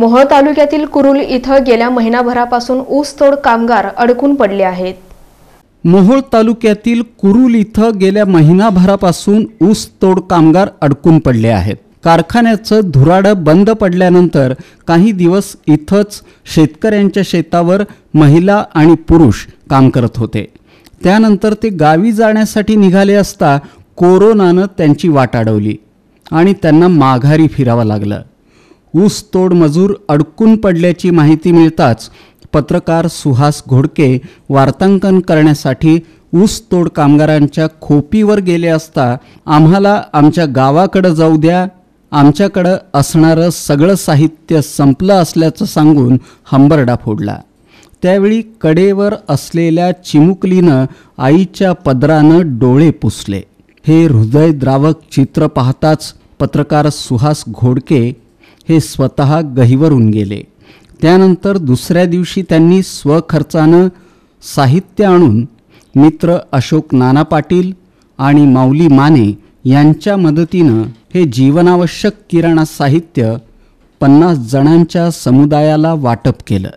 मोहळ तालुक्यातील कुरुल इथं गेल्या महिनाभरापासून ऊसतोड कामगार अडकून पडले आहेत मोहोळ तालुक्यातील कुरुल इथं गेल्या महिनाभरापासून ऊसतोड कामगार अडकून पडले आहेत कारखान्याचं धुराडं बंद पडल्यानंतर काही दिवस इथंच शेतकऱ्यांच्या शेतावर महिला आणि पुरुष काम करत होते त्यानंतर ते गावी जाण्यासाठी निघाले असता कोरोनानं त्यांची वाट अडवली आणि त्यांना माघारी फिरावं लागलं ऊसतोड मजूर अडकून पडल्याची माहिती मिळताच पत्रकार सुहास घोडके वार्तांकन करण्यासाठी ऊसतोड कामगारांच्या खोपीवर गेले असता आम्हाला आमच्या गावाकडं जाऊ द्या आमच्याकडं असणारं सगळं साहित्य संपलं असल्याचं सांगून हंबरडा फोडला त्यावेळी कडेवर असलेल्या चिमुकलीनं आईच्या पदरानं डोळे पुसले हे हृदयद्रावक चित्र पाहताच पत्रकार सुहास घोडके हे स्वतः गहिवरून गेले त्यानंतर दुसऱ्या दिवशी त्यांनी स्वखर्चानं साहित्य आणून मित्र अशोक नाना पाटील आणि माऊली माने यांच्या मदतीनं हे जीवनावश्यक किराणा साहित्य पन्नास जणांच्या समुदायाला वाटप केलं